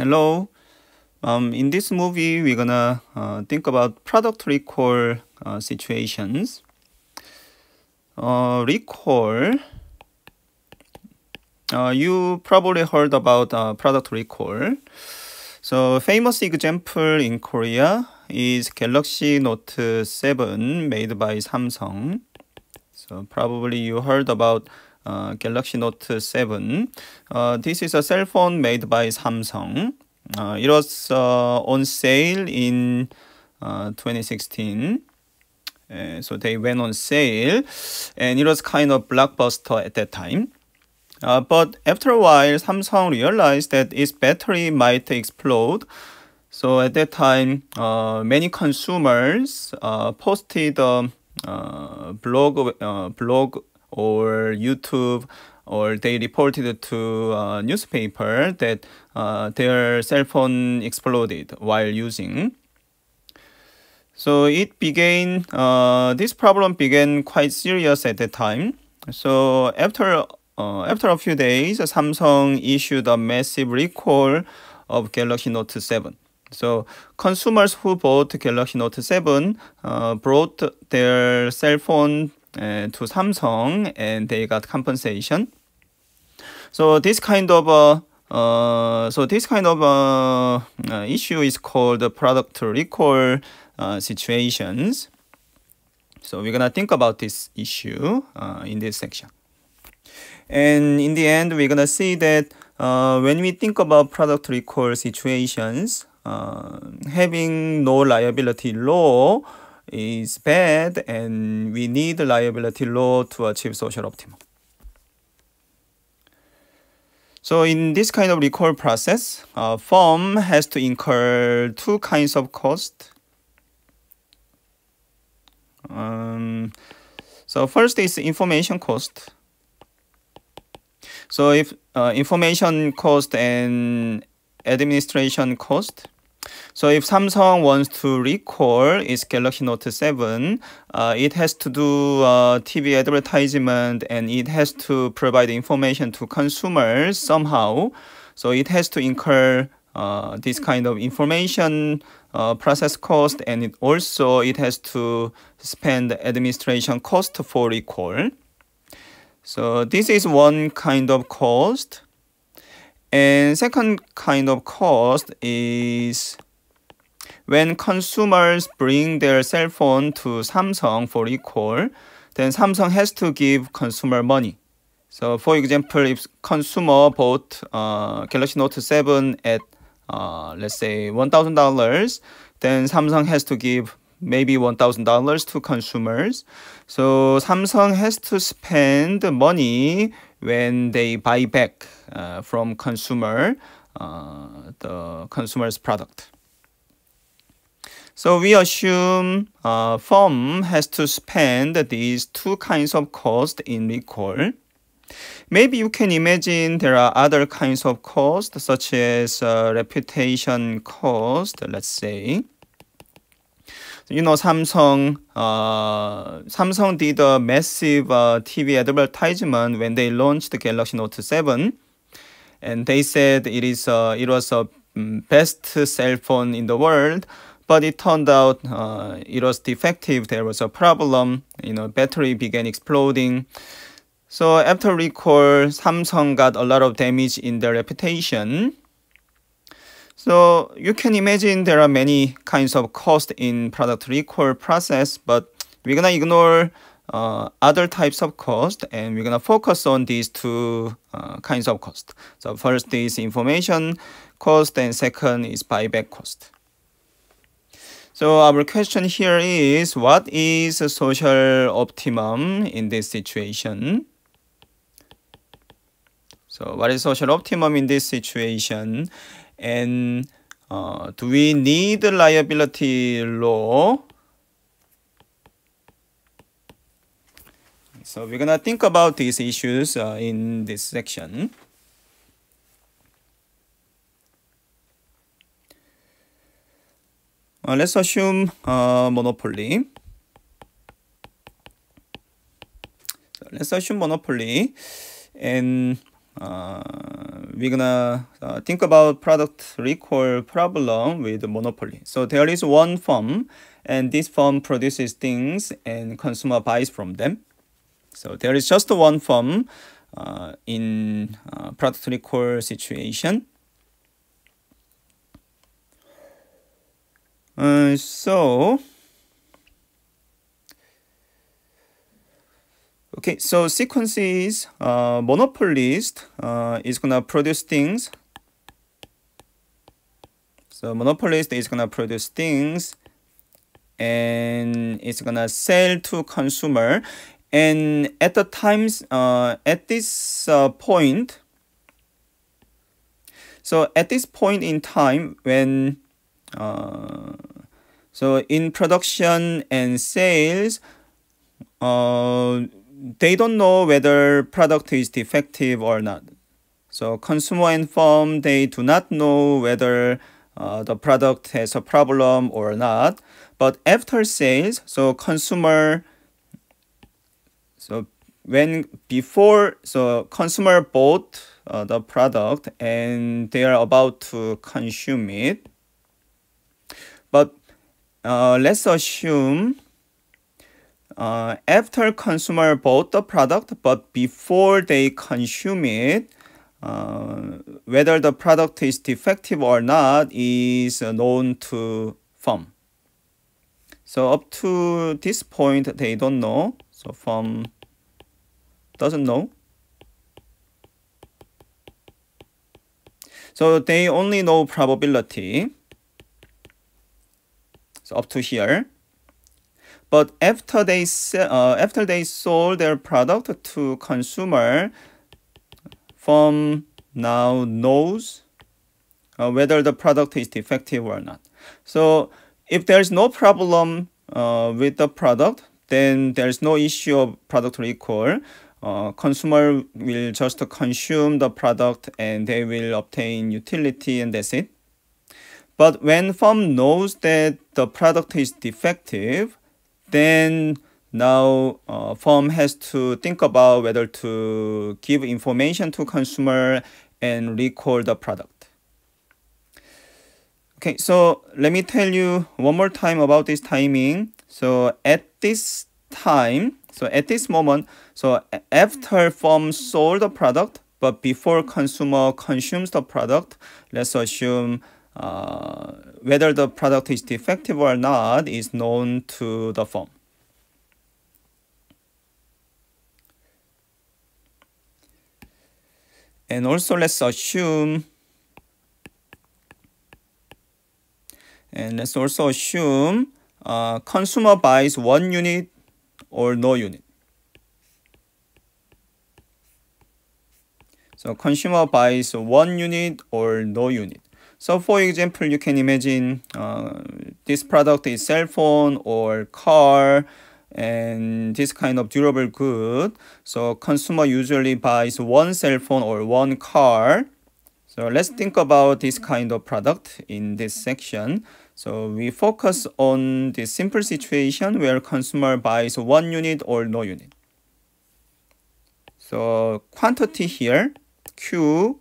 Hello. Um, in this movie, we're gonna uh, think about product recall uh, situations. Uh, recall. Uh, you probably heard about uh, product recall. So famous example in Korea is Galaxy Note 7 made by Samsung. So probably you heard about uh, Galaxy Note 7. Uh, this is a cell phone made by Samsung. Uh, it was uh, on sale in uh, 2016. Uh, so they went on sale and it was kind of blockbuster at that time. Uh, but after a while, Samsung realized that its battery might explode. So at that time, uh, many consumers uh, posted a uh, blog, uh, blog or YouTube or they reported to a newspaper that uh, their cell phone exploded while using. So it began, uh, this problem began quite serious at that time. So after, uh, after a few days, Samsung issued a massive recall of Galaxy Note 7. So consumers who bought Galaxy Note 7 uh, brought their cell phone to Samsung and they got compensation. So this kind of uh, so this kind of uh, uh, issue is called product recall uh, situations. So we're gonna think about this issue uh, in this section. And in the end, we're gonna see that uh, when we think about product recall situations, having no liability law is bad and we need liability law to achieve social optimum. So in this kind of recall process, a firm has to incur two kinds of cost. Um, so first is information cost. So if uh, information cost and administration cost, so if Samsung wants to recall its Galaxy Note 7, uh, it has to do uh, TV advertisement and it has to provide information to consumers somehow. So it has to incur uh, this kind of information uh, process cost and it also it has to spend administration cost for recall. So this is one kind of cost. And second kind of cost is when consumers bring their cell phone to Samsung for recall, then Samsung has to give consumer money. So for example, if consumer bought uh, Galaxy Note 7 at uh, let's say $1,000, then Samsung has to give maybe $1,000 to consumers. So Samsung has to spend money when they buy back uh, from consumer, uh, the consumer's product. So we assume a uh, firm has to spend these two kinds of cost in recall. Maybe you can imagine there are other kinds of cost such as uh, reputation cost, let's say. You know, Samsung, uh, Samsung did a massive uh, TV advertisement when they launched the Galaxy Note 7 and they said it is uh, it was a mm, best cell phone in the world but it turned out uh, it was defective there was a problem you know battery began exploding so after recall samsung got a lot of damage in their reputation so you can imagine there are many kinds of cost in product recall process but we're gonna ignore uh, other types of cost and we're going to focus on these two uh, kinds of cost. So first is information cost and second is buyback cost. So our question here is what is social optimum in this situation? So what is social optimum in this situation? And uh, do we need liability law So we're gonna think about these issues uh, in this section. Uh, let's assume uh, monopoly. So let's assume monopoly, and uh, we're gonna uh, think about product recall problem with monopoly. So there is one firm, and this firm produces things, and consumer buys from them. So there is just one form uh, in uh, product recall situation. Uh, so, okay, so sequences, uh, monopolist uh, is gonna produce things. So monopolist is gonna produce things and it's gonna sell to consumer and at the times uh, at this uh, point so at this point in time when uh, so in production and sales uh, they don't know whether product is defective or not so consumer and firm they do not know whether uh, the product has a problem or not but after sales so consumer when before the consumer bought uh, the product and they are about to consume it but uh, let's assume uh, after consumer bought the product but before they consume it uh, whether the product is defective or not is uh, known to firm so up to this point they don't know so firm doesn't know. So they only know probability. So up to here. But after they uh, after they sold their product to consumer, firm now knows uh, whether the product is defective or not. So if there's no problem uh, with the product, then there's no issue of product recall uh, consumer will just consume the product and they will obtain utility and that's it. But when firm knows that the product is defective, then now uh, firm has to think about whether to give information to consumer and recall the product. Okay, so let me tell you one more time about this timing. So at this time, so at this moment, so after firm sold the product, but before consumer consumes the product, let's assume uh, whether the product is defective or not is known to the firm. And also let's assume and let's also assume uh, consumer buys one unit or no unit. So consumer buys one unit or no unit. So for example, you can imagine uh, this product is cell phone or car and this kind of durable good. So consumer usually buys one cell phone or one car. So let's think about this kind of product in this section. So we focus on the simple situation where consumer buys one unit or no unit. So quantity here, Q,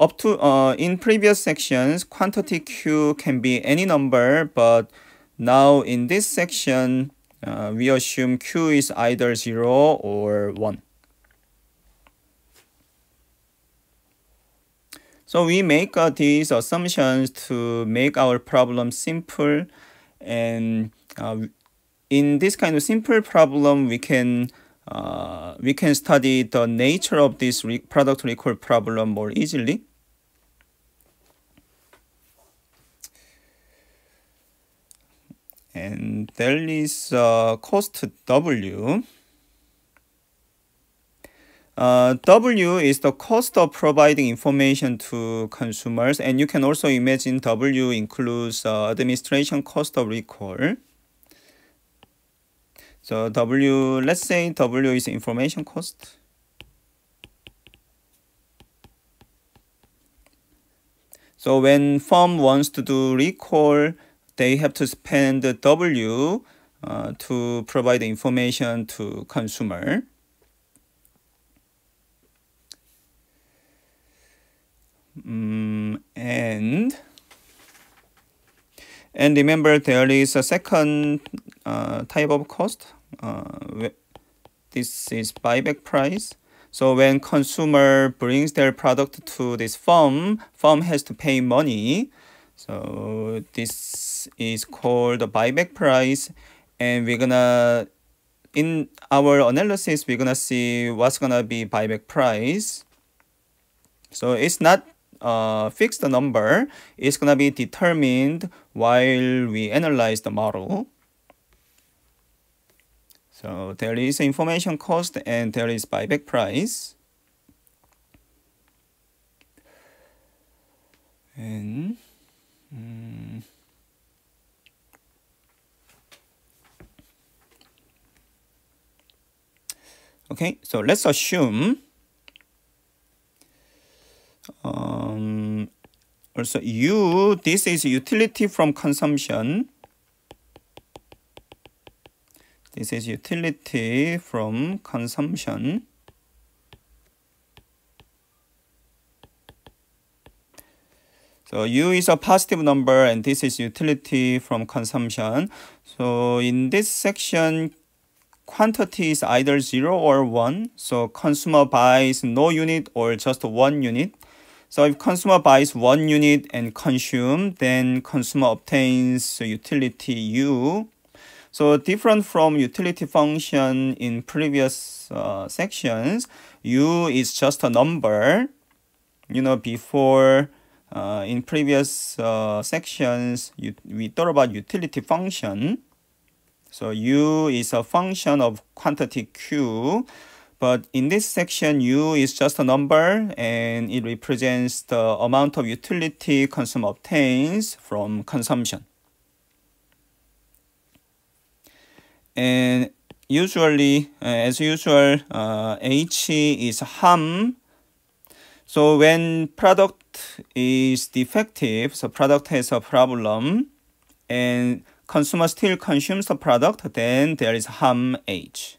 up to uh, in previous sections, quantity Q can be any number, but now in this section, uh, we assume Q is either 0 or 1. So we make uh, these assumptions to make our problem simple and uh, in this kind of simple problem we can uh, we can study the nature of this re product recall problem more easily. And there is a cost W uh, w is the cost of providing information to consumers, and you can also imagine W includes uh, administration cost of recall. So W, let's say W is information cost. So when firm wants to do recall, they have to spend W uh, to provide information to consumer. Um, and and remember there is a second uh, type of cost. Uh, this is buyback price. So when consumer brings their product to this firm, firm has to pay money. So this is called the buyback price. And we're gonna, in our analysis, we're gonna see what's gonna be buyback price. So it's not uh, fixed number is going to be determined while we analyze the model. So there is information cost and there is buyback price. And um, okay, so let's assume Um, also, you, this is utility from consumption. This is utility from consumption. So u is a positive number and this is utility from consumption. So in this section, quantity is either 0 or 1. So consumer buys no unit or just one unit. So if consumer buys one unit and consume, then consumer obtains utility U. So different from utility function in previous uh, sections, U is just a number. You know, before uh, in previous uh, sections, you, we thought about utility function. So U is a function of quantity Q. But in this section, U is just a number and it represents the amount of utility consumer obtains from consumption. And usually, uh, as usual, uh, H is harm. So when product is defective, so product has a problem, and consumer still consumes the product, then there is harm H.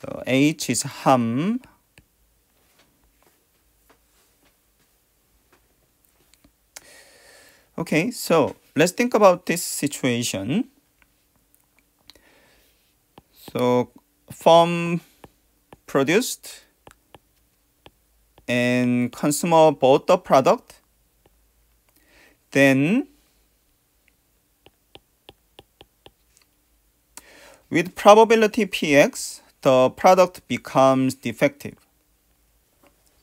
So H is hum. Okay, so let's think about this situation. So farm produced and consumer bought the product. Then with probability px, the product becomes defective.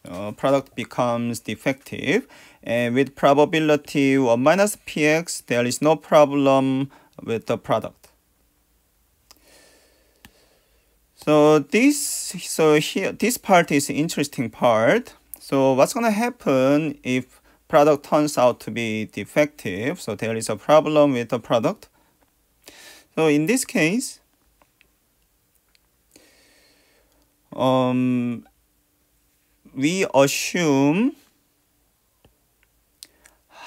Uh, product becomes defective and with probability 1 minus px there is no problem with the product so this so here this part is interesting part so what's going to happen if product turns out to be defective so there is a problem with the product so in this case um, we assume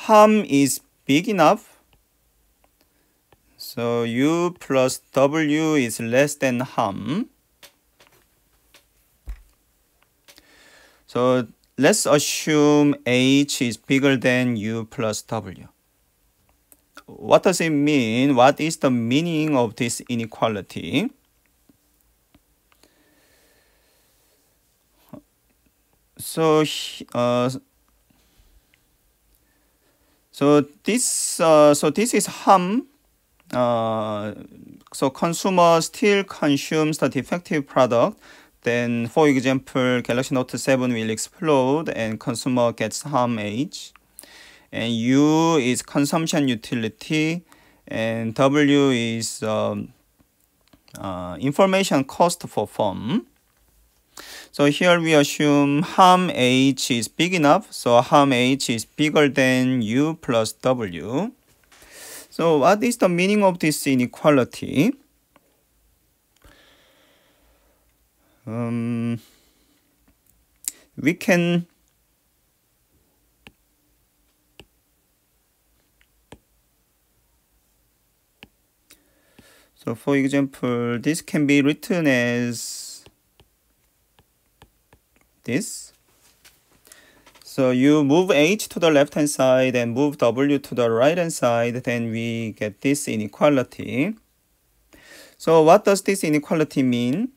ham is big enough. So u plus w is less than ham. So let's assume h is bigger than u plus w. What does it mean? What is the meaning of this inequality? so uh, so this uh, so this is harm. Uh, so consumer still consumes the defective product. Then, for example, Galaxy Note 7 will explode and consumer gets harm age. And U is consumption utility and W is um, uh, information cost for firm. So here we assume ham h is big enough. So ham h is bigger than u plus w. So what is the meaning of this inequality? Um, we can So for example, this can be written as this. So you move H to the left-hand side and move W to the right-hand side, then we get this inequality. So what does this inequality mean?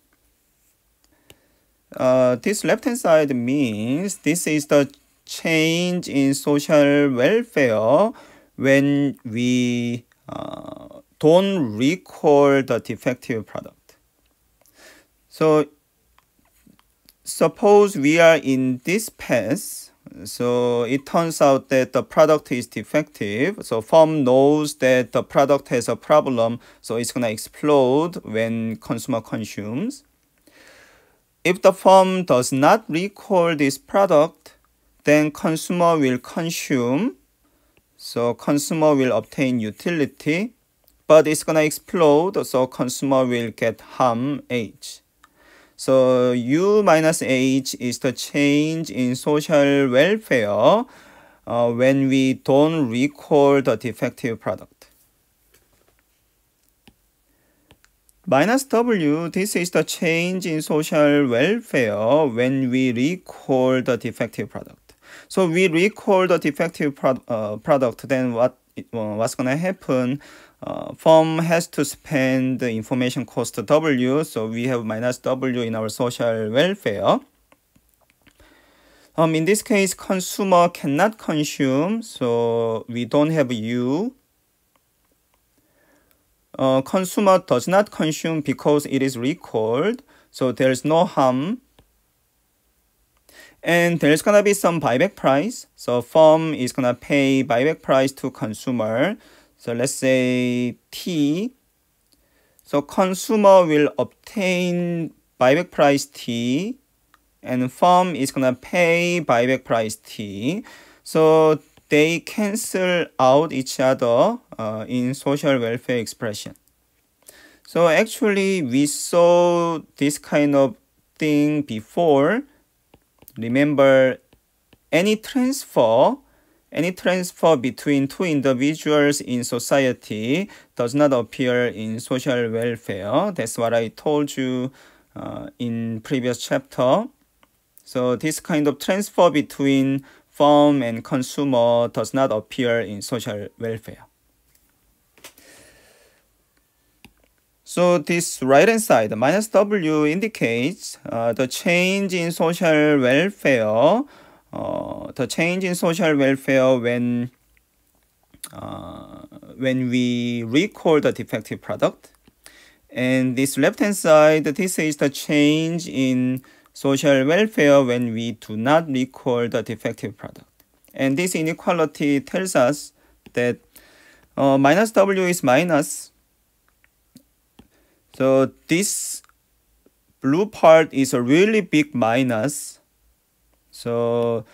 Uh, this left-hand side means this is the change in social welfare when we uh, don't recall the defective product. So suppose we are in this path, so it turns out that the product is defective. So firm knows that the product has a problem, so it's going to explode when consumer consumes. If the firm does not recall this product, then consumer will consume. So consumer will obtain utility, but it's going to explode, so consumer will get harm H. So U minus H is the change in social welfare uh, when we don't recall the defective product. Minus W, this is the change in social welfare when we recall the defective product. So we recall the defective pro uh, product, then what, uh, what's going to happen? uh, firm has to spend the information cost W, so we have minus W in our social welfare. Um, in this case, consumer cannot consume, so we don't have U. Uh, consumer does not consume because it is recalled, so there is no harm. And there's gonna be some buyback price, so firm is gonna pay buyback price to consumer. So let's say T. So consumer will obtain buyback price T and firm is going to pay buyback price T. So they cancel out each other uh, in social welfare expression. So actually we saw this kind of thing before. Remember any transfer any transfer between two individuals in society does not appear in social welfare. That's what I told you uh, in previous chapter. So this kind of transfer between firm and consumer does not appear in social welfare. So this right-hand side, minus W indicates uh, the change in social welfare uh, the change in social welfare when uh, when we recall the defective product. And this left-hand side, this is the change in social welfare when we do not recall the defective product. And this inequality tells us that uh, minus W is minus. So this blue part is a really big minus so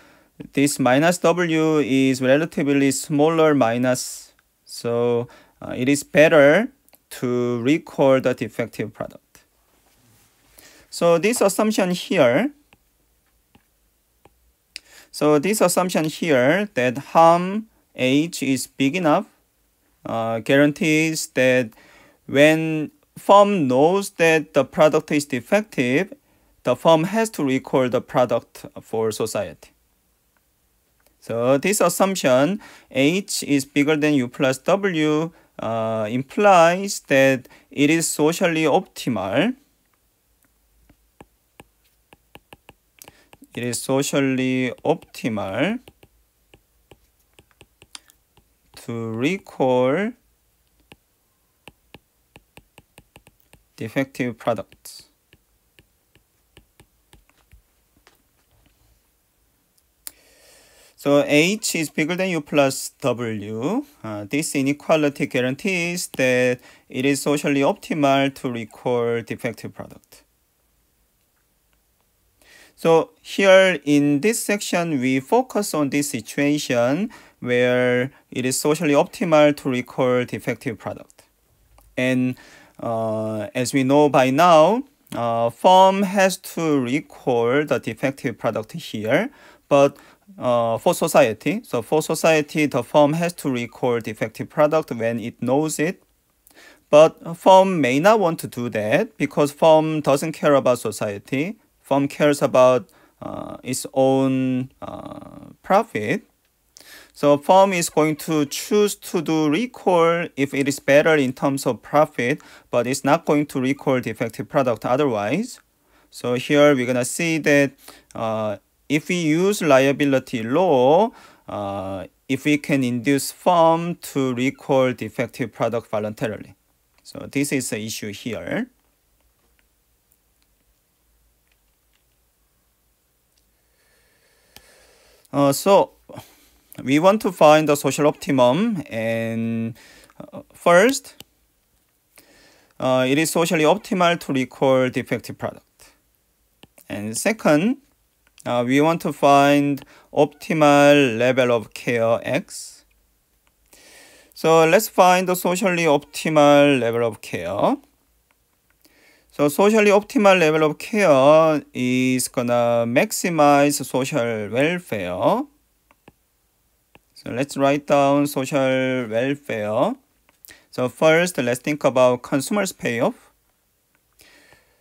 this minus W is relatively smaller minus. So uh, it is better to recall the defective product. So this assumption here, so this assumption here that harm H is big enough uh, guarantees that when firm knows that the product is defective the firm has to recall the product for society. So this assumption H is bigger than U plus W uh, implies that it is socially optimal. It is socially optimal to recall defective products. So H is bigger than U plus W. Uh, this inequality guarantees that it is socially optimal to record defective product. So here in this section, we focus on this situation where it is socially optimal to record defective product. And uh, as we know by now, uh, firm has to record the defective product here, but uh, for society. So for society, the firm has to recall defective product when it knows it. But firm may not want to do that because firm doesn't care about society. Firm cares about uh, its own uh, profit. So firm is going to choose to do recall if it is better in terms of profit, but it's not going to recall defective product otherwise. So here we're going to see that uh, if we use liability law, uh, if we can induce firm to recall defective product voluntarily. So this is the issue here. Uh, so we want to find the social optimum and uh, first, uh, it is socially optimal to recall defective product. And second, uh, we want to find optimal level of care x. So let's find the socially optimal level of care. So socially optimal level of care is gonna maximize social welfare. So let's write down social welfare. So first, let's think about consumers payoff.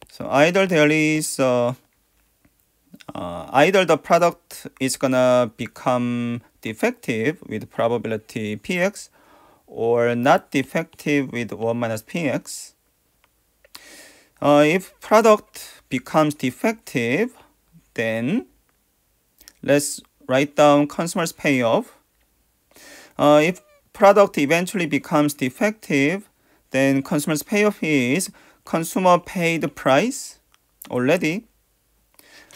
So either there is uh, uh, either the product is gonna become defective with probability px or not defective with 1 minus px. Uh, if product becomes defective, then let's write down consumer's payoff. Uh, if product eventually becomes defective, then consumer's payoff is consumer paid price already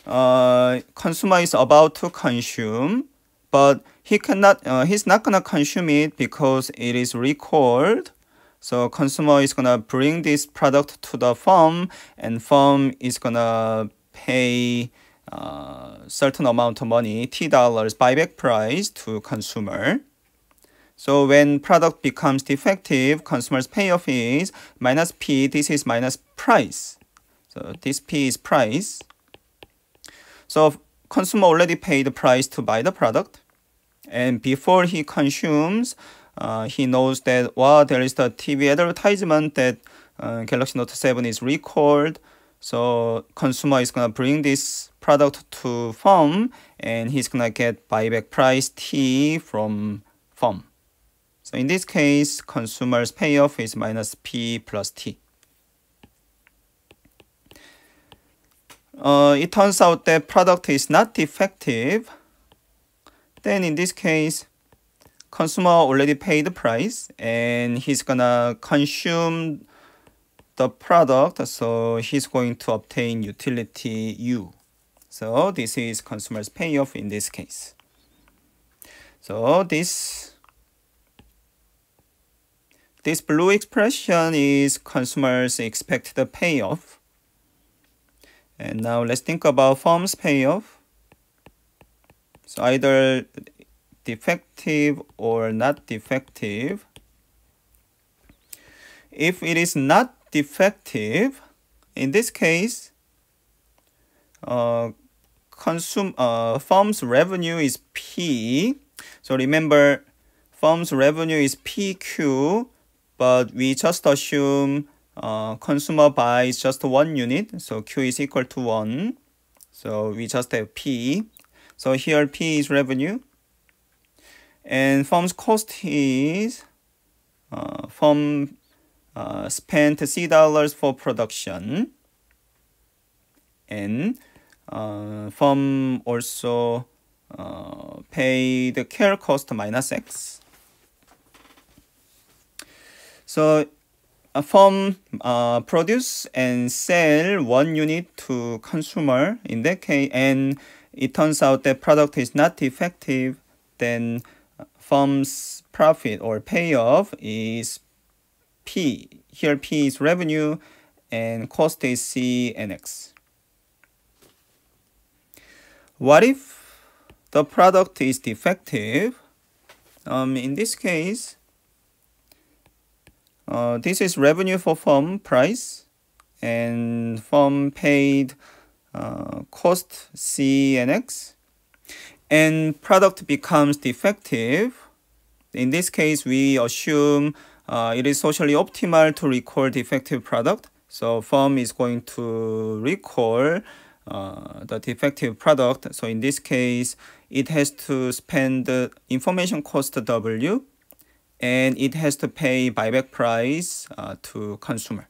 uh, consumer is about to consume, but he cannot, uh, he's not gonna consume it because it is recalled. So consumer is gonna bring this product to the firm, and firm is gonna pay uh, certain amount of money, T dollars buyback price to consumer. So when product becomes defective, consumers payoff is minus P, this is minus price. So this P is price. So consumer already paid the price to buy the product. And before he consumes, uh, he knows that, wow, there is the TV advertisement that uh, Galaxy Note 7 is recalled. So consumer is going to bring this product to firm and he's going to get buyback price T from firm. So in this case, consumer's payoff is minus P plus T. uh, it turns out that product is not defective. then in this case, consumer already paid the price and he's gonna consume the product so he's going to obtain utility u so this is consumer's payoff in this case so this this blue expression is consumers expect the payoff and now let's think about firm's payoff. So either defective or not defective. If it is not defective, in this case, uh, consume uh, firm's revenue is P. So remember, firm's revenue is PQ, but we just assume uh, consumer buys just one unit, so Q is equal to 1. So we just have P. So here P is revenue. And firm's cost is uh, firm uh, spent C dollars for production. And uh, firm also uh, pay the care cost minus X. So a farm uh, produce and sell one unit to consumer in that case and it turns out the product is not effective then firm's profit or payoff is p here p is revenue and cost is c and x what if the product is defective um, in this case uh, this is revenue for firm price and firm paid uh, cost C and X and product becomes defective. In this case, we assume uh, it is socially optimal to recall defective product. So firm is going to recall uh, the defective product. So in this case, it has to spend the information cost W and it has to pay buyback price uh, to consumer.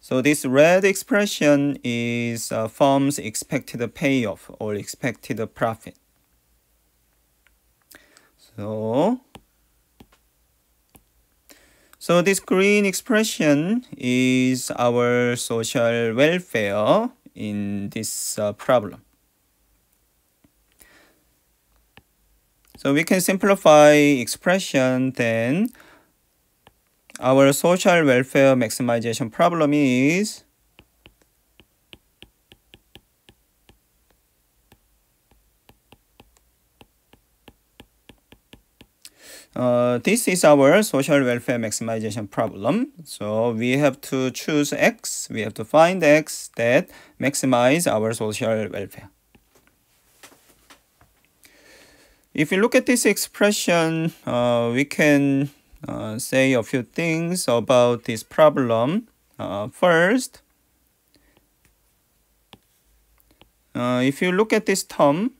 So this red expression is uh, firm's expected payoff or expected profit. So, so this green expression is our social welfare in this uh, problem. So we can simplify expression then our social welfare maximization problem is Uh, this is our social welfare maximization problem. So we have to choose x, we have to find x that maximize our social welfare. If you look at this expression, uh, we can uh, say a few things about this problem. Uh, first, uh, if you look at this term,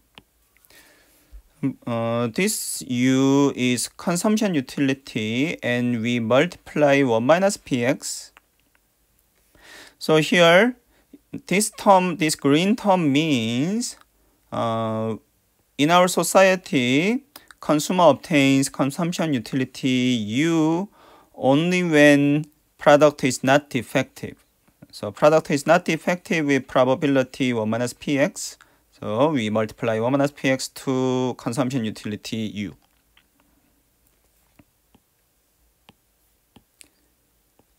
uh, this u is consumption utility and we multiply 1 minus px. So here, this term, this green term means uh, in our society, consumer obtains consumption utility U only when product is not defective. So product is not defective with probability 1 minus px. So we multiply 1 minus px to consumption utility U.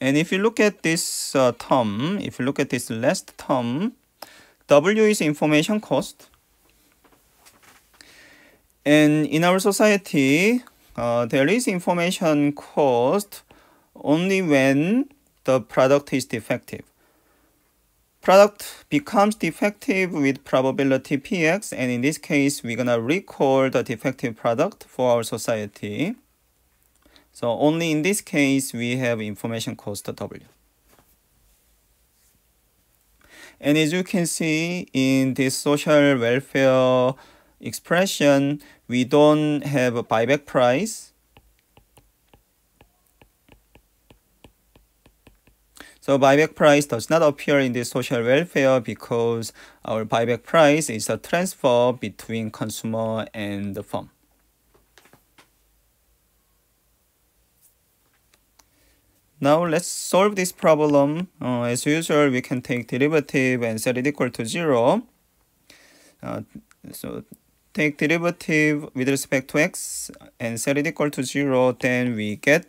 And if you look at this uh, term, if you look at this last term, W is information cost. And in our society, uh, there is information cost only when the product is defective. Product becomes defective with probability px and in this case we're gonna recall the defective product for our society. So only in this case we have information cost w. And as you can see in this social welfare expression, we don't have a buyback price. So buyback price does not appear in the social welfare because our buyback price is a transfer between consumer and the firm. Now let's solve this problem. Uh, as usual, we can take derivative and set it equal to 0. Uh, so take derivative with respect to x and set it equal to 0, then we get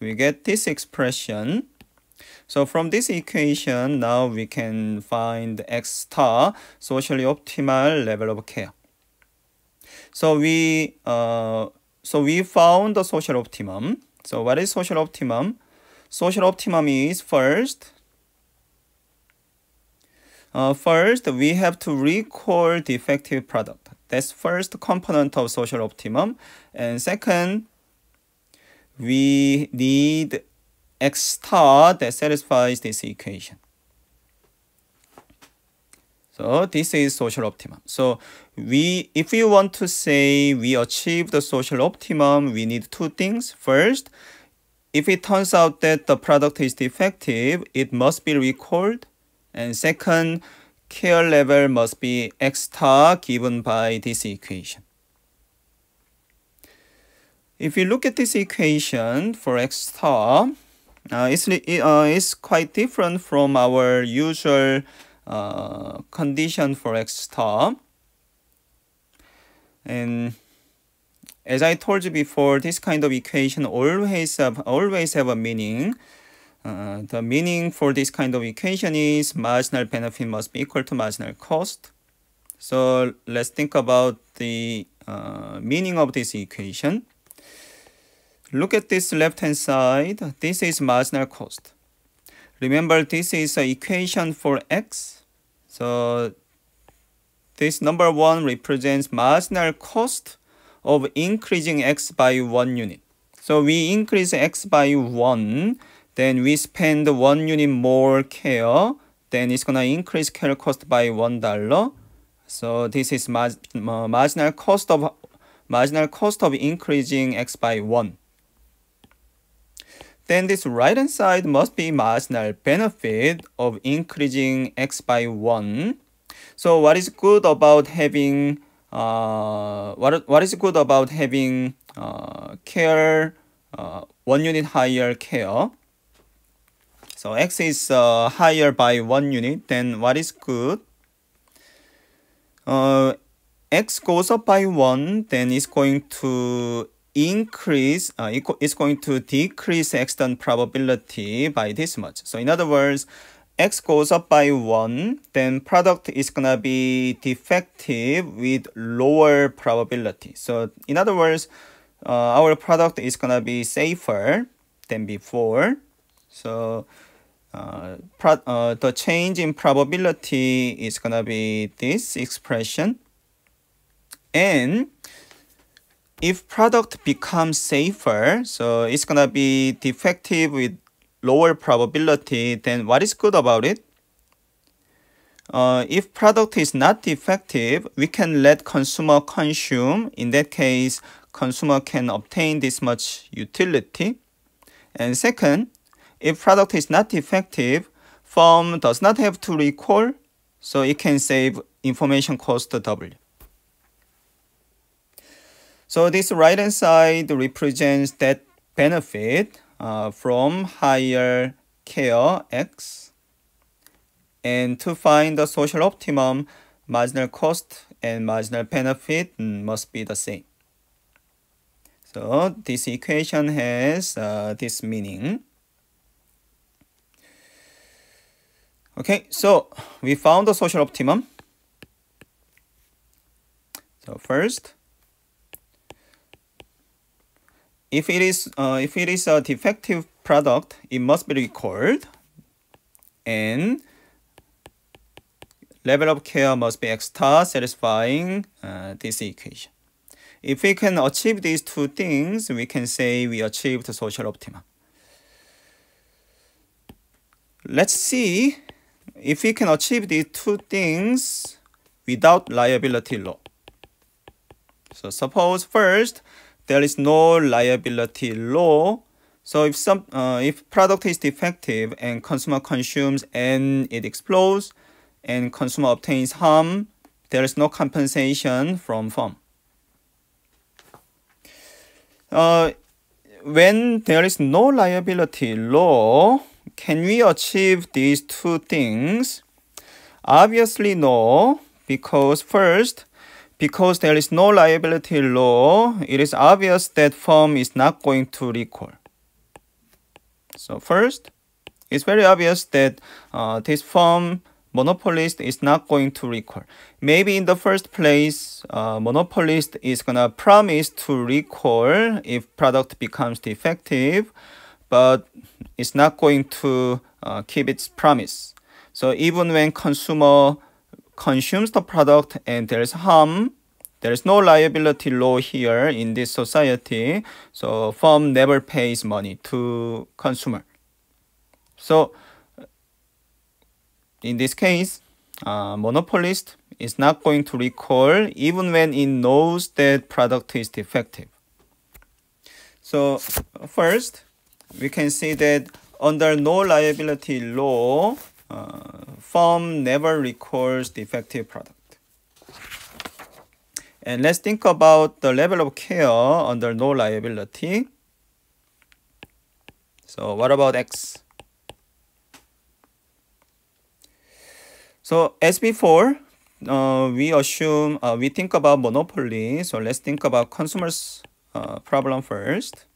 we get this expression. So from this equation, now we can find x star, socially optimal level of care. So we, uh, so we found the social optimum. So what is social optimum? Social optimum is first, uh, first, we have to recall defective product. That's first component of social optimum. And second, we need x star that satisfies this equation. So this is social optimum. So we, if we want to say we achieve the social optimum, we need two things. First, if it turns out that the product is defective, it must be recalled. And second, care level must be x star given by this equation. If you look at this equation for x star, uh, it's, uh, it's quite different from our usual uh, condition for x star. And as I told you before, this kind of equation always have, always have a meaning. Uh, the meaning for this kind of equation is marginal benefit must be equal to marginal cost. So let's think about the uh, meaning of this equation. Look at this left hand side. This is marginal cost. Remember this is an equation for x. So this number one represents marginal cost of increasing x by one unit. So we increase x by one then we spend one unit more care, then it's going to increase care cost by $1. So this is mar uh, marginal cost of marginal cost of increasing x by 1. Then this right-hand side must be marginal benefit of increasing x by 1. So what is good about having uh, what, what is good about having uh, care uh, one unit higher care? So X is uh, higher by 1 unit, then what is good? Uh, X goes up by 1, then it's going to increase, uh, it's going to decrease extant probability by this much. So in other words, X goes up by 1, then product is going to be defective with lower probability. So in other words, uh, our product is going to be safer than before. So uh, uh, the change in probability is going to be this expression. And if product becomes safer, so it's going to be defective with lower probability, then what is good about it? Uh, if product is not defective, we can let consumer consume. In that case, consumer can obtain this much utility. And second, if product is not effective, firm does not have to recall, so it can save information cost W. So this right-hand side represents that benefit uh, from higher care X. And to find the social optimum, marginal cost and marginal benefit mm, must be the same. So this equation has uh, this meaning. Okay, so we found the social optimum. So first, if it is uh, if it is a defective product, it must be recalled, and level of care must be x star satisfying uh, this equation. If we can achieve these two things, we can say we achieved social optimum. Let's see if we can achieve these two things without liability law. So suppose first there is no liability law. So if some uh, if product is defective and consumer consumes and it explodes and consumer obtains harm, there is no compensation from firm. Uh, when there is no liability law, can we achieve these two things? Obviously no, because first, because there is no liability law, it is obvious that firm is not going to recall. So first, it's very obvious that uh, this firm monopolist is not going to recall. Maybe in the first place, uh, monopolist is going to promise to recall if product becomes defective but it's not going to uh, keep its promise. So even when consumer consumes the product and there is harm, there is no liability law here in this society. So firm never pays money to consumer. So uh, in this case, uh, monopolist is not going to recall even when it knows that product is defective. So uh, first, we can see that under no liability law, uh, firm never recalls defective product. And let's think about the level of care under no liability. So what about X? So as before, uh, we assume, uh, we think about monopoly. So let's think about consumers uh, problem first.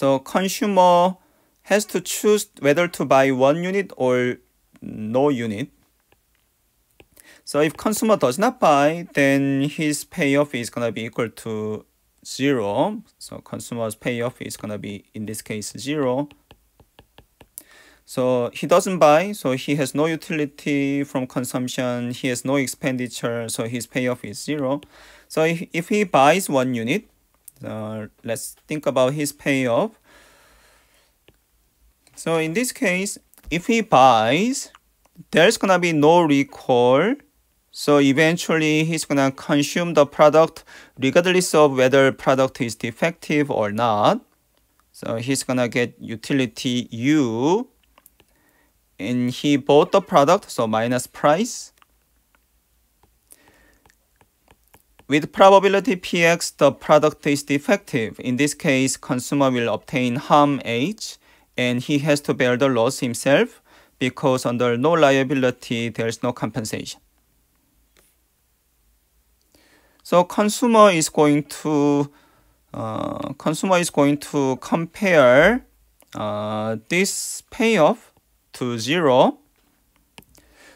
So consumer has to choose whether to buy one unit or no unit. So if consumer does not buy, then his payoff is going to be equal to 0. So consumer's payoff is going to be, in this case, 0. So he doesn't buy, so he has no utility from consumption, he has no expenditure, so his payoff is 0. So if, if he buys one unit, uh, let's think about his payoff. So in this case, if he buys, there's gonna be no recall. So eventually he's gonna consume the product regardless of whether product is defective or not. So he's gonna get utility U and he bought the product, so minus price. With probability px, the product is defective. In this case, consumer will obtain harm h, and he has to bear the loss himself because under no liability, there is no compensation. So consumer is going to uh, consumer is going to compare uh, this payoff to zero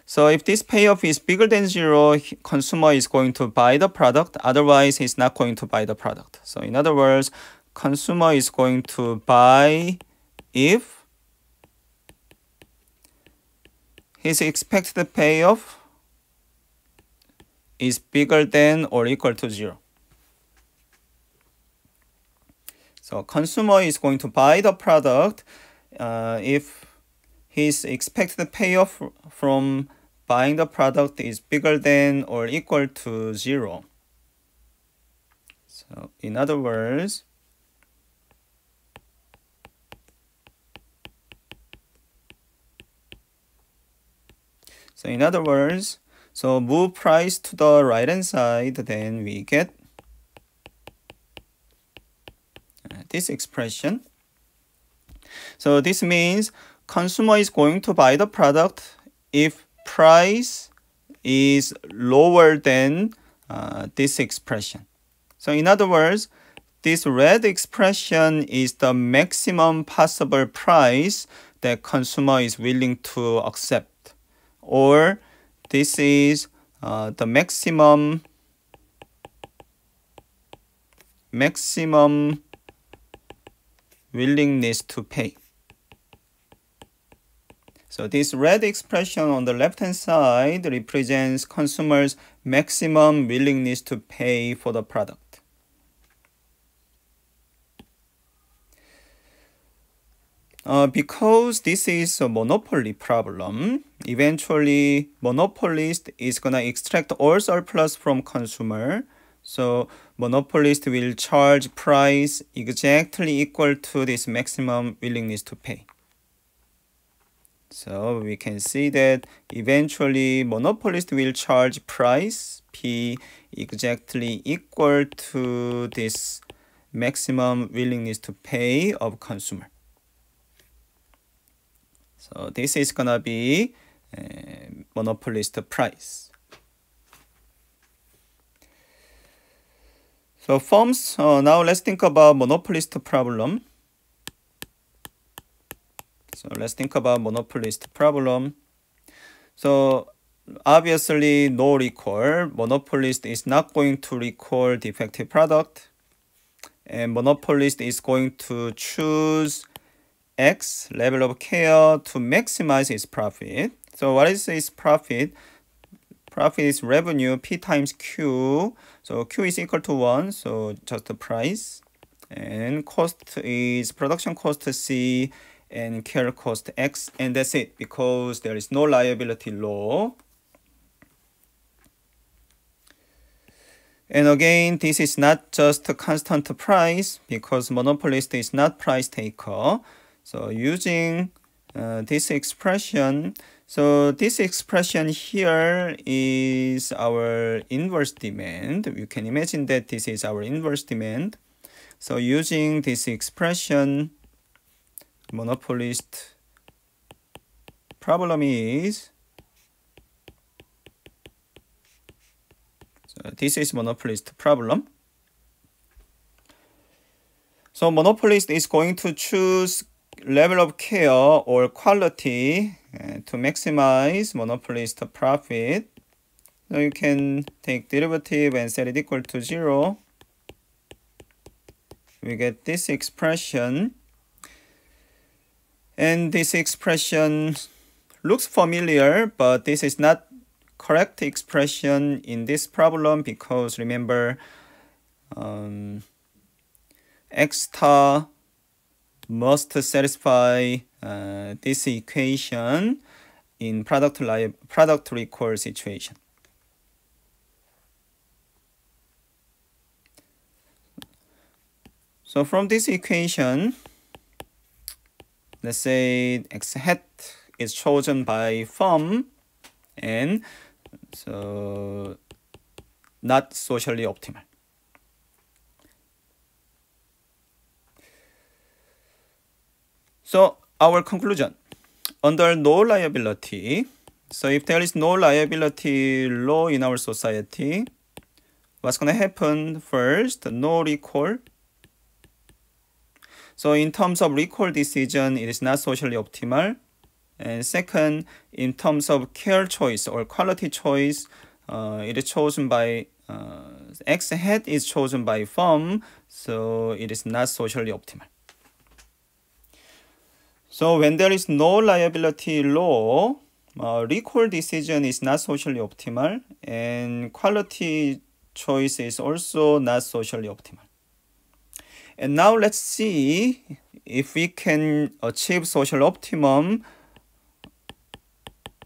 so if this payoff is bigger than zero, consumer is going to buy the product. Otherwise, he's not going to buy the product. So in other words, consumer is going to buy if his expected payoff is bigger than or equal to zero. So consumer is going to buy the product uh, if his expected payoff from buying the product is bigger than or equal to zero. So in other words, so in other words, so move price to the right hand side, then we get uh, this expression. So this means consumer is going to buy the product if price is lower than uh, this expression. So in other words, this red expression is the maximum possible price that consumer is willing to accept. Or this is uh, the maximum maximum willingness to pay. So this red expression on the left-hand side represents consumers' maximum willingness to pay for the product. Uh, because this is a monopoly problem, eventually monopolist is going to extract all surplus from consumer. So monopolist will charge price exactly equal to this maximum willingness to pay. So we can see that eventually monopolist will charge price P exactly equal to this maximum willingness to pay of consumer. So this is gonna be uh, monopolist price. So firms, uh, now let's think about monopolist problem. So let's think about monopolist problem. So obviously no recall, monopolist is not going to recall defective product and monopolist is going to choose X level of care to maximize its profit. So what is its profit? Profit is revenue P times Q. So Q is equal to 1, so just the price. And cost is production cost C and carry cost X and that's it because there is no liability law. And again, this is not just a constant price because monopolist is not price taker. So using uh, this expression, so this expression here is our inverse demand. You can imagine that this is our inverse demand. So using this expression, monopolist problem is so this is monopolist problem so monopolist is going to choose level of care or quality uh, to maximize monopolist profit so you can take derivative and set it equal to zero we get this expression and this expression looks familiar, but this is not correct expression in this problem because remember um, x star must satisfy uh, this equation in product li product recall situation. So from this equation, let's say x hat is chosen by firm and so not socially optimal. So our conclusion, under no liability, so if there is no liability law in our society, what's going to happen first? No recall so in terms of recall decision, it is not socially optimal. And second, in terms of care choice or quality choice, uh, it is chosen by uh, X head is chosen by firm, so it is not socially optimal. So when there is no liability law, uh, recall decision is not socially optimal and quality choice is also not socially optimal. And now let's see if we can achieve social optimum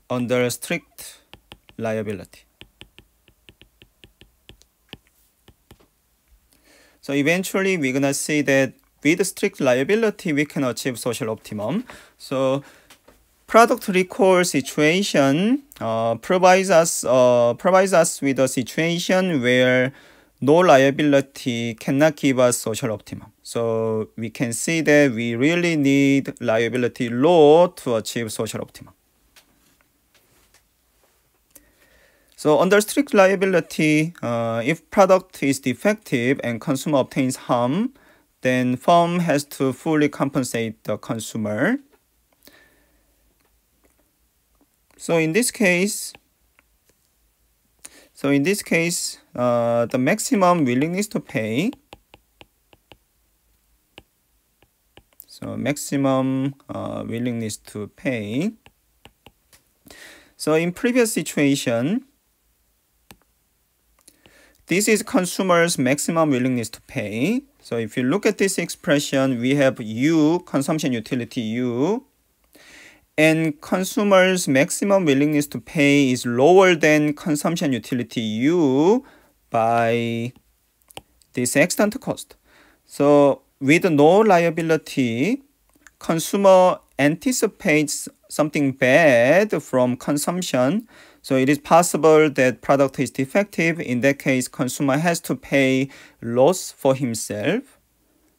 under strict liability. So eventually we're going to see that with strict liability, we can achieve social optimum. So product recall situation uh, provides us uh, provides us with a situation where no liability cannot give us social optimum. So we can see that we really need liability law to achieve social optimum. So under strict liability, uh, if product is defective and consumer obtains harm, then firm has to fully compensate the consumer. So in this case, so in this case, uh, the maximum willingness to pay. So maximum uh, willingness to pay. So in previous situation, this is consumer's maximum willingness to pay. So if you look at this expression, we have U, consumption utility U, and consumers' maximum willingness to pay is lower than consumption utility U by this extant cost. So with no liability, consumer anticipates something bad from consumption. So it is possible that product is defective. In that case, consumer has to pay loss for himself.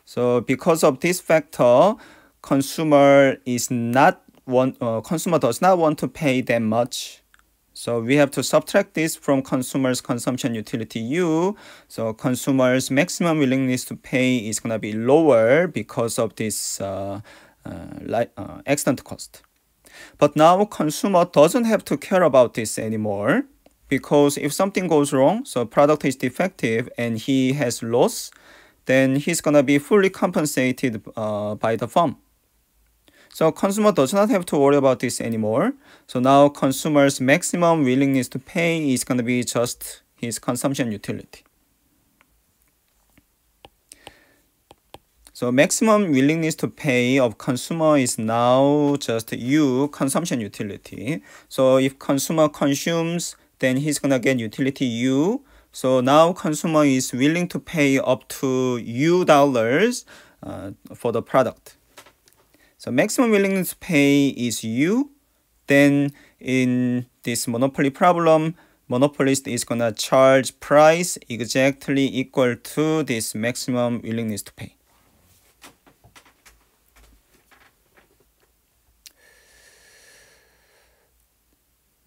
So because of this factor, consumer is not want, uh, consumer does not want to pay that much. So we have to subtract this from consumer's consumption utility U. So consumer's maximum willingness to pay is going to be lower because of this uh, uh, uh, extant cost. But now consumer doesn't have to care about this anymore because if something goes wrong, so product is defective and he has loss, then he's going to be fully compensated uh, by the firm. So consumer does not have to worry about this anymore. So now consumer's maximum willingness to pay is going to be just his consumption utility. So maximum willingness to pay of consumer is now just U consumption utility. So if consumer consumes, then he's going to get utility U. So now consumer is willing to pay up to U dollars uh, for the product. So maximum willingness to pay is you. Then in this monopoly problem, monopolist is gonna charge price exactly equal to this maximum willingness to pay.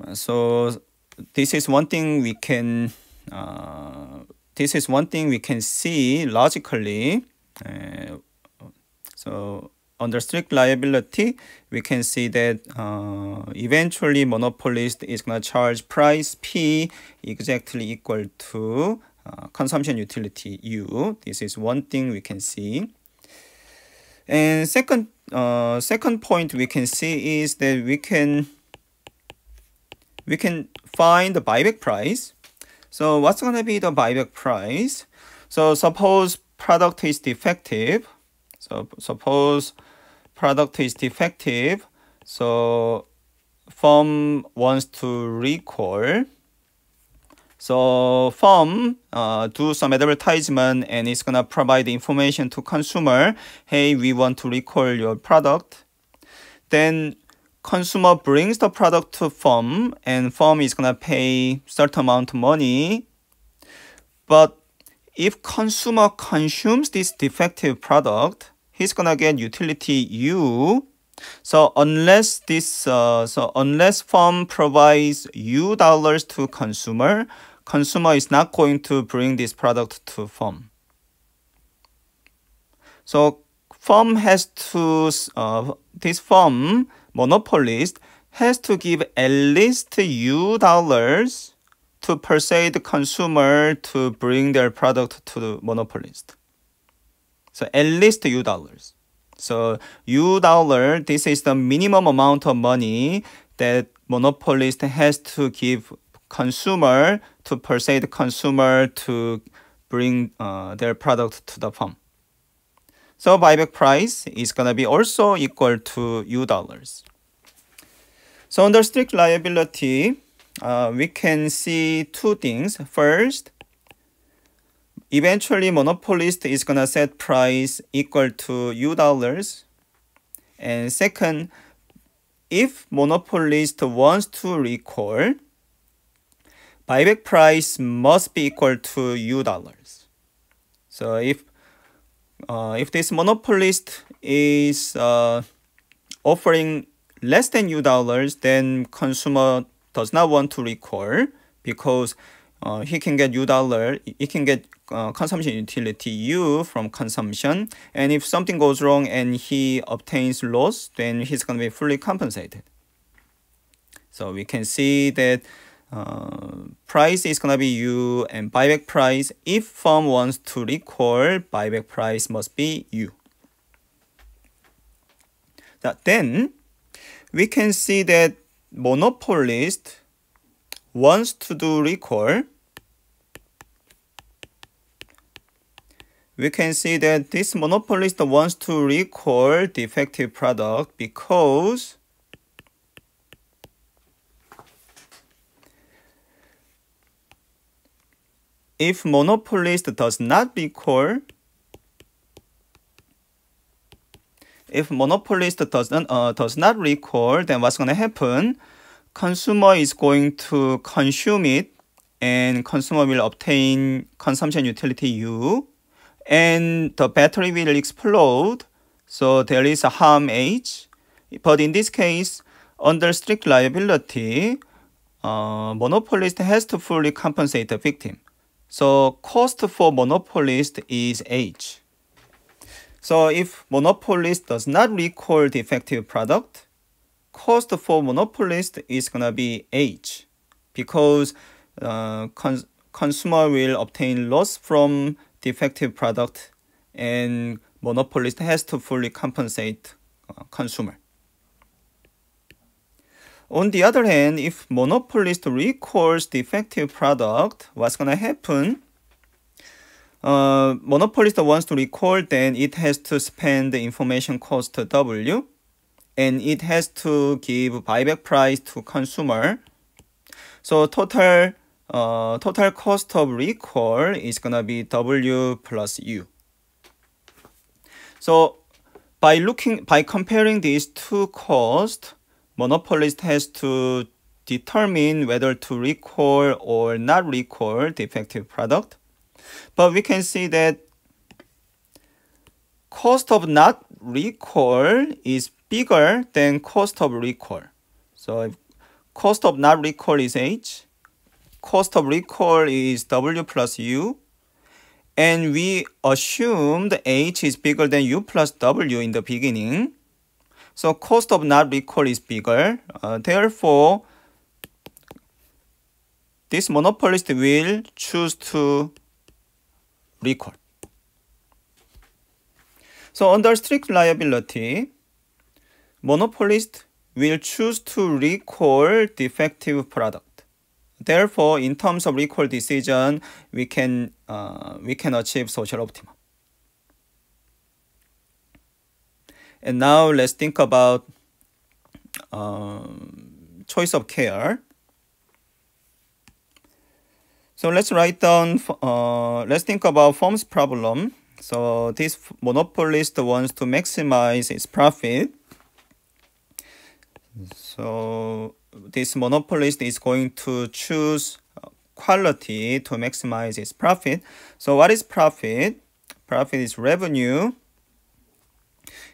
Uh, so this is one thing we can uh, this is one thing we can see logically. Uh, so under strict liability, we can see that uh, eventually monopolist is going to charge price P exactly equal to uh, consumption utility U. This is one thing we can see. And second, uh, second point we can see is that we can we can find the buyback price. So what's going to be the buyback price? So suppose product is defective. So suppose product is defective, so firm wants to recall. So firm uh, do some advertisement and it's gonna provide information to consumer. Hey, we want to recall your product. Then consumer brings the product to firm and firm is gonna pay certain amount of money. But if consumer consumes this defective product, he's gonna get utility u. So unless this, uh, so unless firm provides u dollars to consumer, consumer is not going to bring this product to firm. So firm has to, uh, this firm, monopolist, has to give at least U dollars to persuade consumer to bring their product to the monopolist. So at least U dollars. So U dollar, this is the minimum amount of money that monopolist has to give consumer to persuade consumer to bring uh, their product to the farm. So buyback price is going to be also equal to U dollars. So under strict liability, uh, we can see two things. First, eventually monopolist is going to set price equal to U dollars. And second, if monopolist wants to recall, buyback price must be equal to U dollars. So if uh, if this monopolist is uh, offering less than U dollars, then consumer does not want to recall because uh, he can get U dollar, he can get uh, consumption utility U from consumption. And if something goes wrong and he obtains loss, then he's going to be fully compensated. So we can see that uh, price is going to be U and buyback price. If firm wants to recall, buyback price must be U. Now, then we can see that monopolist wants to do recall we can see that this monopolist wants to recall defective product because if monopolist does not recall if monopolist doesn't uh, does not recall then what's going to happen consumer is going to consume it and consumer will obtain consumption utility u and the battery will explode. So there is a harm H. But in this case, under strict liability, uh, monopolist has to fully compensate the victim. So cost for monopolist is H. So if monopolist does not recall defective product, cost for monopolist is going to be H because uh, cons consumer will obtain loss from defective product and monopolist has to fully compensate uh, consumer. On the other hand, if monopolist recalls defective product, what's going to happen? Uh, monopolist wants to recall, then it has to spend the information cost W and it has to give buyback price to consumer. So total uh, total cost of recall is going to be W plus U. So by looking by comparing these two costs, monopolist has to determine whether to recall or not recall defective product. But we can see that cost of not recall is bigger than cost of recall. So cost of not recall is H, cost of recall is W plus U. And we assumed H is bigger than U plus W in the beginning. So cost of not recall is bigger. Uh, therefore, this monopolist will choose to recall. So under strict liability, monopolist will choose to recall defective product. Therefore, in terms of recall decision, we can uh, we can achieve social optimum. And now let's think about um, choice of care. So let's write down, uh, let's think about firm's problem. So this monopolist wants to maximize its profit. So this monopolist is going to choose uh, quality to maximize its profit. So what is profit? Profit is revenue.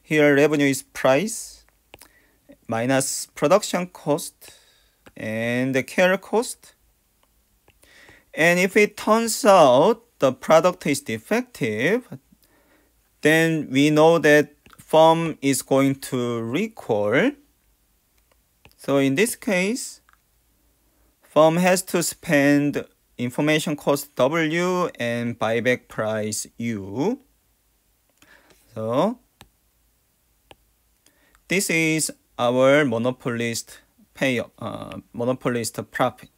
Here revenue is price minus production cost and the care cost. And if it turns out the product is defective, then we know that firm is going to recall so in this case, firm has to spend information cost W and buyback price U. So this is our monopolist pay uh, monopolist profit.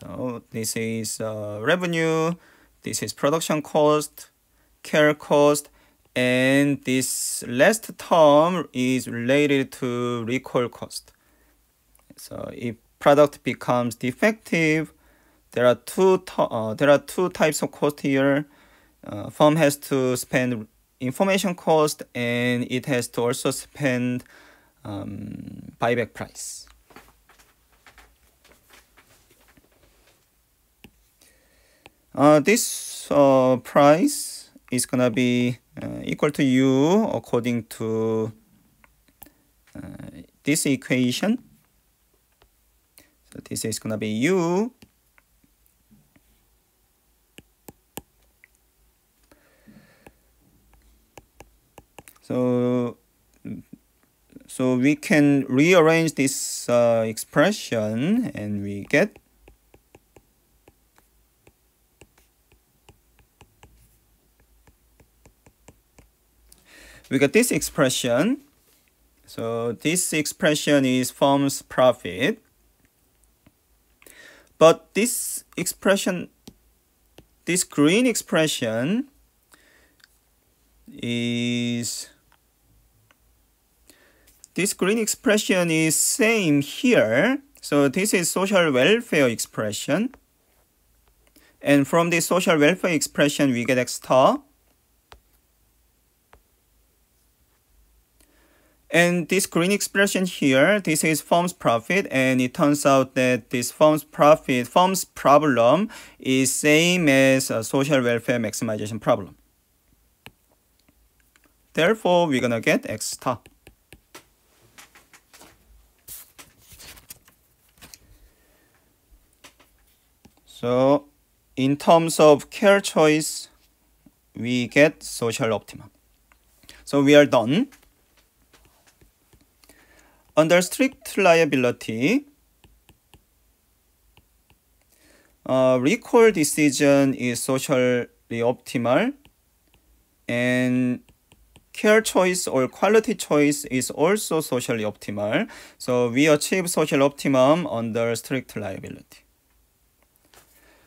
So this is uh, revenue, this is production cost, care cost, and this last term is related to recall cost. So if product becomes defective, there are two uh, there are two types of cost here. Uh, firm has to spend information cost and it has to also spend um, buyback price. Uh, this uh, price is gonna be uh, equal to u according to uh, this equation. So this is going to be u So, so we can rearrange this uh, expression and we get we got this expression. So this expression is firm's profit. But this expression, this green expression is, this green expression is same here. So this is social welfare expression. And from this social welfare expression, we get x star. And this green expression here, this is firm's profit, and it turns out that this firm's profit, firm's problem is same as a social welfare maximization problem. Therefore, we're gonna get X star. So in terms of care choice, we get social optimum. So we are done under strict liability, uh, recall decision is socially optimal and care choice or quality choice is also socially optimal. So we achieve social optimum under strict liability.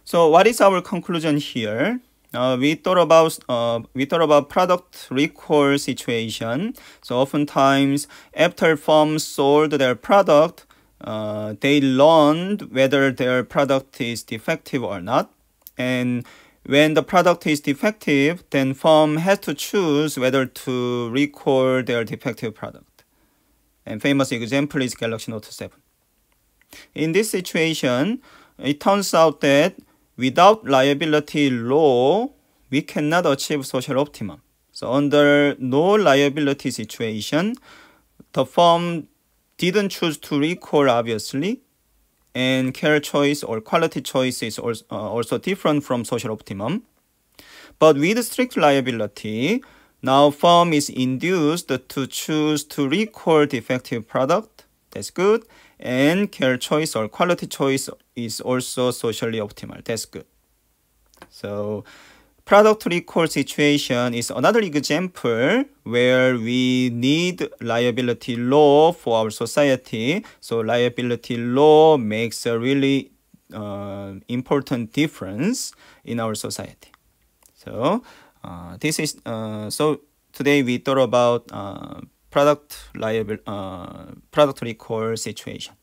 So what is our conclusion here? Uh, we thought about uh, we thought about product recall situation. So oftentimes after firms sold their product, uh, they learned whether their product is defective or not, and when the product is defective, then firm has to choose whether to recall their defective product. And famous example is Galaxy Note 7. In this situation, it turns out that without liability law, we cannot achieve social optimum. So under no liability situation, the firm didn't choose to recall obviously, and care choice or quality choice is uh, also different from social optimum. But with strict liability, now firm is induced to choose to recall defective product, that's good, and care choice or quality choice is also socially optimal. That's good. So product recall situation is another example where we need liability law for our society. So liability law makes a really uh, important difference in our society. So uh, this is uh, so today we thought about uh, product liable uh, product recall situation.